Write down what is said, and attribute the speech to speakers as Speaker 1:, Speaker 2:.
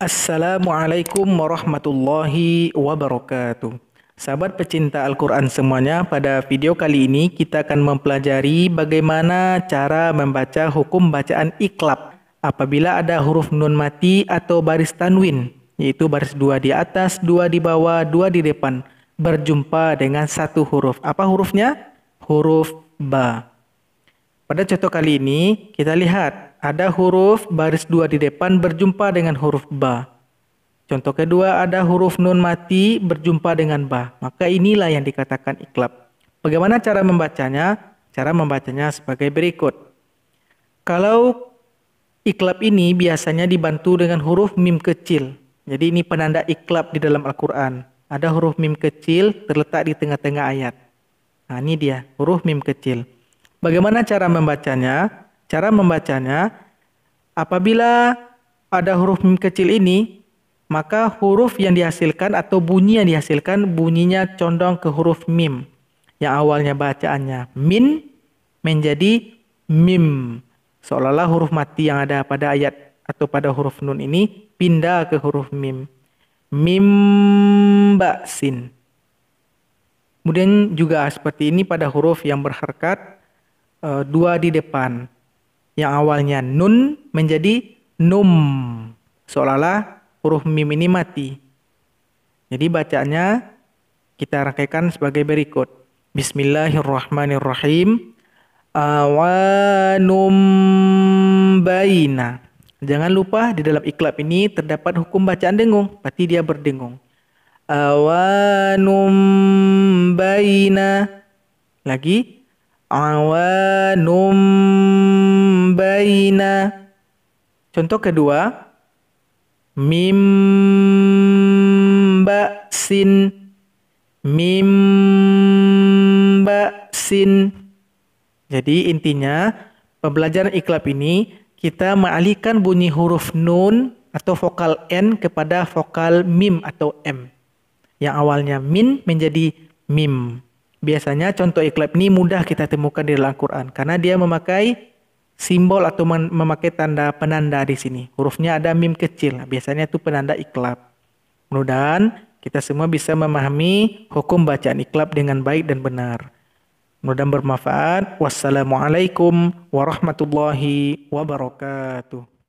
Speaker 1: Assalamualaikum warahmatullahi wabarakatuh. Sahabat pecinta Al-Quran semuanya, pada video kali ini kita akan mempelajari bagaimana cara membaca hukum bacaan iklab apabila ada huruf nun mati atau baris tanwin, yaitu baris dua di atas, dua di bawah, dua di depan, berjumpa dengan satu huruf. Apa hurufnya? Huruf ba. Pada contoh kali ini, kita lihat ada huruf baris dua di depan berjumpa dengan huruf ba. Contoh kedua ada huruf nun mati berjumpa dengan ba. Maka inilah yang dikatakan iklab. Bagaimana cara membacanya? Cara membacanya sebagai berikut. Kalau iklab ini biasanya dibantu dengan huruf mim kecil. Jadi ini penanda iklab di dalam Al-Quran. Ada huruf mim kecil terletak di tengah-tengah ayat. Nah ini dia, huruf mim kecil. Bagaimana cara membacanya? Cara membacanya, apabila ada huruf mim kecil ini, maka huruf yang dihasilkan atau bunyi yang dihasilkan bunyinya condong ke huruf mim yang awalnya bacaannya min menjadi mim seolah-olah huruf mati yang ada pada ayat atau pada huruf nun ini pindah ke huruf mim mim sin. kemudian juga seperti ini pada huruf yang berharkat eh, dua di depan yang awalnya nun menjadi num. Seolah-olah huruf mim ini mati. Jadi bacaannya kita rangkaikan sebagai berikut. Bismillahirrahmanirrahim. Awanum baina. Jangan lupa di dalam iklab ini terdapat hukum bacaan dengung. Berarti dia berdengung. Awanum baina. Lagi. Awanum baina. Contoh kedua, mimba sin mimba sin. Jadi intinya pembelajaran iklab ini kita mengalihkan bunyi huruf nun atau vokal n kepada vokal mim atau m. Yang awalnya min menjadi mim. Biasanya contoh iklab ini mudah kita temukan di dalam Al-Quran karena dia memakai simbol atau memakai tanda penanda di sini. Hurufnya ada mim kecil, biasanya itu penanda iklab. Mudah-mudahan kita semua bisa memahami hukum bacaan iklab dengan baik dan benar. Mudah-mudahan bermanfaat. Wassalamualaikum warahmatullahi wabarakatuh.